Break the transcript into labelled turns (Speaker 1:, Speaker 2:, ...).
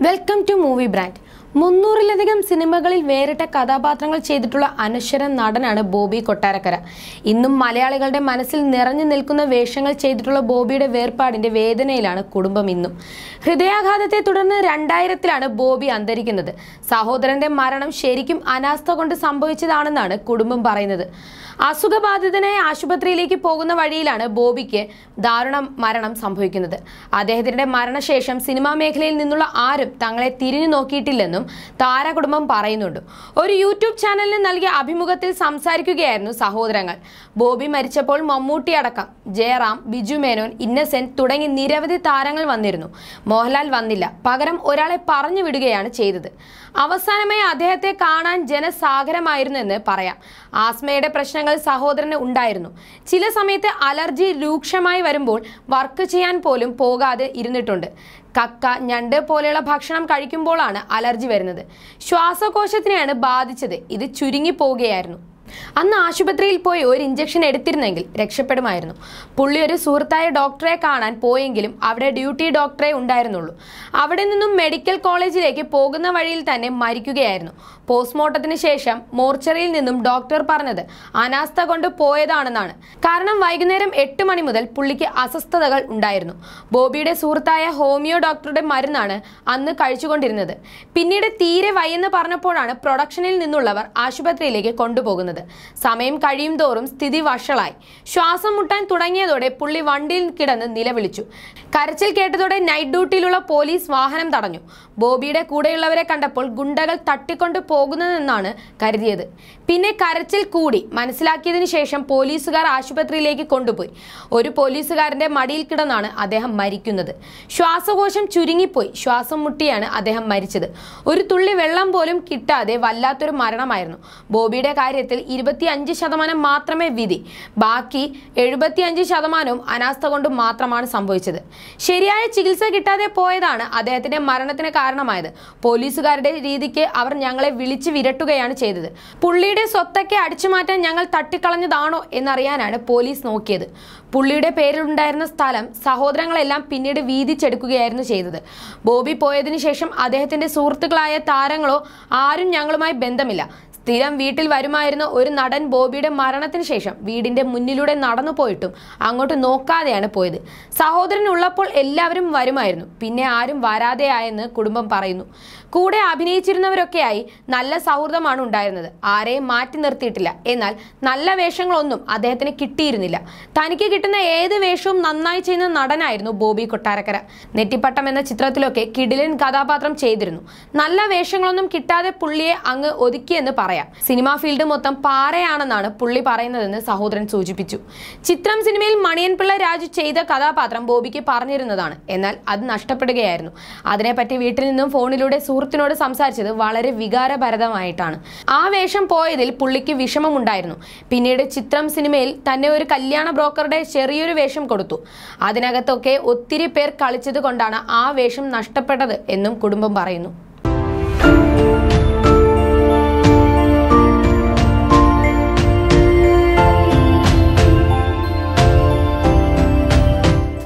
Speaker 1: Welcome to Movie Brand. മുന്നൂറിലധികം സിനിമകളിൽ വേറിട്ട കഥാപാത്രങ്ങൾ ചെയ്തിട്ടുള്ള അനശ്വര നടനാണ് ബോബി കൊട്ടാരക്കര ഇന്നും മലയാളികളുടെ മനസ്സിൽ നിറഞ്ഞു നിൽക്കുന്ന വേഷങ്ങൾ ചെയ്തിട്ടുള്ള ബോബിയുടെ വേർപാടിന്റെ വേദനയിലാണ് കുടുംബം ഇന്നും ഹൃദയാഘാതത്തെ തുടർന്ന് രണ്ടായിരത്തിലാണ് ബോബി അന്തരിക്കുന്നത് സഹോദരന്റെ മരണം ശരിക്കും അനാസ്ഥ കൊണ്ട് സംഭവിച്ചതാണെന്നാണ് കുടുംബം പറയുന്നത് അസുഖബാധിതനായ ആശുപത്രിയിലേക്ക് പോകുന്ന വഴിയിലാണ് ബോബിക്ക് ദാരുണ മരണം സംഭവിക്കുന്നത് അദ്ദേഹത്തിന്റെ മരണശേഷം സിനിമാ മേഖലയിൽ നിന്നുള്ള ആരും തങ്ങളെ തിരിഞ്ഞു നോക്കിയിട്ടില്ലെന്നും എന്നും താരകുടുംബം പറയുന്നുണ്ട് ഒരു യൂട്യൂബ് ചാനലിന് നൽകിയ അഭിമുഖത്തിൽ സംസാരിക്കുകയായിരുന്നു സഹോദരങ്ങൾ ബോബി മരിച്ചപ്പോൾ മമ്മൂട്ടി അടക്കം ജയറാം ബിജു മേനോൻ ഇന്നസെന്റ് തുടങ്ങി നിരവധി താരങ്ങൾ വന്നിരുന്നു മോഹൻലാൽ വന്നില്ല പകരം ഒരാളെ പറഞ്ഞു വിടുകയാണ് ചെയ്തത് അവസാനമായി അദ്ദേഹത്തെ കാണാൻ ജനസാഗരമായിരുന്നു എന്ന് പറയാം ആസ്മയുടെ പ്രശ്നങ്ങൾ സഹോദരന് ഉണ്ടായിരുന്നു ചില സമയത്ത് അലർജി രൂക്ഷമായി വരുമ്പോൾ വർക്ക് ചെയ്യാൻ പോലും പോകാതെ ഇരുന്നിട്ടുണ്ട് കക്ക ഞണ്ട് പോലെയുള്ള ഭക്ഷണം കഴിക്കുമ്പോഴാണ് അലർജി വരുന്നത് ശ്വാസകോശത്തിനെയാണ് ബാധിച്ചത് ഇത് പോവുകയായിരുന്നു അന്ന് ആശുപത്രിയിൽ പോയി ഒരു ഇഞ്ചക്ഷൻ എടുത്തിരുന്നെങ്കിൽ രക്ഷപ്പെടുമായിരുന്നു പുള്ളി ഒരു സുഹൃത്തായ ഡോക്ടറെ കാണാൻ പോയെങ്കിലും അവിടെ ഡ്യൂട്ടി ഡോക്ടറെ ഉണ്ടായിരുന്നുള്ളൂ അവിടെ നിന്നും മെഡിക്കൽ കോളേജിലേക്ക് പോകുന്ന വഴിയിൽ തന്നെ മരിക്കുകയായിരുന്നു പോസ്റ്റ്മോർട്ടത്തിന് ശേഷം മോർച്ചറിയിൽ നിന്നും ഡോക്ടർ പറഞ്ഞത് അനാസ്ഥ കൊണ്ട് പോയതാണെന്നാണ് കാരണം വൈകുന്നേരം എട്ട് മണി മുതൽ പുള്ളിക്ക് അസ്വസ്ഥതകൾ ഉണ്ടായിരുന്നു ബോബിയുടെ സുഹൃത്തായ ഹോമിയോ ഡോക്ടറുടെ മരുന്നാണ് അന്ന് കഴിച്ചുകൊണ്ടിരുന്നത് പിന്നീട് തീരെ വയ്യെന്ന് പറഞ്ഞപ്പോഴാണ് പ്രൊഡക്ഷനിൽ നിന്നുള്ളവർ ആശുപത്രിയിലേക്ക് കൊണ്ടുപോകുന്നത് സമയം കഴിയും തോറും സ്ഥിതി വഷളായി ശ്വാസം മുട്ടാൻ തുടങ്ങിയതോടെ പുള്ളി വണ്ടിയിൽ കിടന്ന് നിലവിളിച്ചു കരച്ചിൽ കേട്ടതോടെ നൈറ്റ് ഡ്യൂട്ടിയിലുള്ള പോലീസ് വാഹനം തടഞ്ഞു ബോബിയുടെ കൂടെയുള്ളവരെ കണ്ടപ്പോൾ ഗുണ്ടകൾ തട്ടിക്കൊണ്ട് പോകുന്നതെന്നാണ് കരുതിയത് പിന്നെ കരച്ചിൽ കൂടി മനസ്സിലാക്കിയതിനു ശേഷം പോലീസുകാർ ആശുപത്രിയിലേക്ക് കൊണ്ടുപോയി ഒരു പോലീസുകാരന്റെ മടിയിൽ കിടന്നാണ് അദ്ദേഹം മരിക്കുന്നത് ശ്വാസകോശം ചുരുങ്ങിപ്പോയി ശ്വാസം മുട്ടിയാണ് അദ്ദേഹം മരിച്ചത് ഒരു തുള്ളി വെള്ളം പോലും കിട്ടാതെ വല്ലാത്തൊരു മരണമായിരുന്നു ബോബിയുടെ കാര്യത്തിൽ ഇരുപത്തി അഞ്ച് ശതമാനം മാത്രമേ വിധി ബാക്കി എഴുപത്തി അഞ്ച് ശതമാനവും അനാസ്ഥ കൊണ്ടും മാത്രമാണ് സംഭവിച്ചത് ശരിയായ ചികിത്സ കിട്ടാതെ പോയതാണ് അദ്ദേഹത്തിന്റെ മരണത്തിന് കാരണമായത് പോലീസുകാരുടെ രീതിക്ക് അവർ ഞങ്ങളെ വിളിച്ച് വിരട്ടുകയാണ് ചെയ്തത് പുള്ളിയുടെ സ്വത്തൊക്കെ അടിച്ചുമാറ്റാൻ ഞങ്ങൾ തട്ടിക്കളഞ്ഞതാണോ എന്നറിയാനാണ് പോലീസ് നോക്കിയത് പുള്ളിയുടെ പേരിലുണ്ടായിരുന്ന സ്ഥലം സഹോദരങ്ങളെല്ലാം പിന്നീട് വീതിച്ചെടുക്കുകയായിരുന്നു ചെയ്തത് ബോബി പോയതിനു ശേഷം അദ്ദേഹത്തിന്റെ സുഹൃത്തുക്കളായ താരങ്ങളോ ആരും ഞങ്ങളുമായി ബന്ധമില്ല സ്ഥിരം വീട്ടിൽ വരുമായിരുന്ന ഒരു നടൻ ബോബിയുടെ മരണത്തിന് ശേഷം വീടിന്റെ മുന്നിലൂടെ നടന്നു പോയിട്ടും അങ്ങോട്ട് നോക്കാതെയാണ് പോയത് സഹോദരൻ ഉള്ളപ്പോൾ എല്ലാവരും വരുമായിരുന്നു പിന്നെ ആരും വരാതെയായെന്ന് കുടുംബം പറയുന്നു കൂടെ അഭിനയിച്ചിരുന്നവരൊക്കെയായി നല്ല സൗഹൃദമാണ് ഉണ്ടായിരുന്നത് ആരെയും മാറ്റി നിർത്തിയിട്ടില്ല എന്നാൽ നല്ല വേഷങ്ങളൊന്നും അദ്ദേഹത്തിന് കിട്ടിയിരുന്നില്ല തനിക്ക് കിട്ടുന്ന ഏത് വേഷവും നന്നായി ചെയ്യുന്ന നടനായിരുന്നു ബോബി കൊട്ടാരക്കര നെറ്റിപ്പട്ടം എന്ന ചിത്രത്തിലൊക്കെ കിടിലൻ കഥാപാത്രം ചെയ്തിരുന്നു നല്ല വേഷങ്ങളൊന്നും കിട്ടാതെ പുള്ളിയെ അങ്ങ് ഒതുക്കിയെന്ന് പറയാം പറയാം സിനിമാ ഫീൽഡ് മൊത്തം പാറയാണെന്നാണ് പുള്ളി പറയുന്നതെന്ന് സഹോദരൻ സൂചിപ്പിച്ചു ചിത്രം സിനിമയിൽ മണിയൻപിള്ള രാജു ചെയ്ത കഥാപാത്രം ബോബിക്ക് പറഞ്ഞിരുന്നതാണ് എന്നാൽ അത് നഷ്ടപ്പെടുകയായിരുന്നു അതിനെപ്പറ്റി വീട്ടിൽ നിന്നും ഫോണിലൂടെ സുഹൃത്തിനോട് സംസാരിച്ചത് വളരെ വികാരഭരതമായിട്ടാണ് ആ വേഷം പോയതിൽ പുള്ളിക്ക് വിഷമമുണ്ടായിരുന്നു പിന്നീട് ചിത്രം സിനിമയിൽ തന്നെ ഒരു കല്യാണ ബ്രോക്കറുടെ ചെറിയൊരു വേഷം കൊടുത്തു അതിനകത്തൊക്കെ ഒത്തിരി പേർ കളിച്ചത് കൊണ്ടാണ് ആ വേഷം നഷ്ടപ്പെട്ടത് എന്നും കുടുംബം പറയുന്നു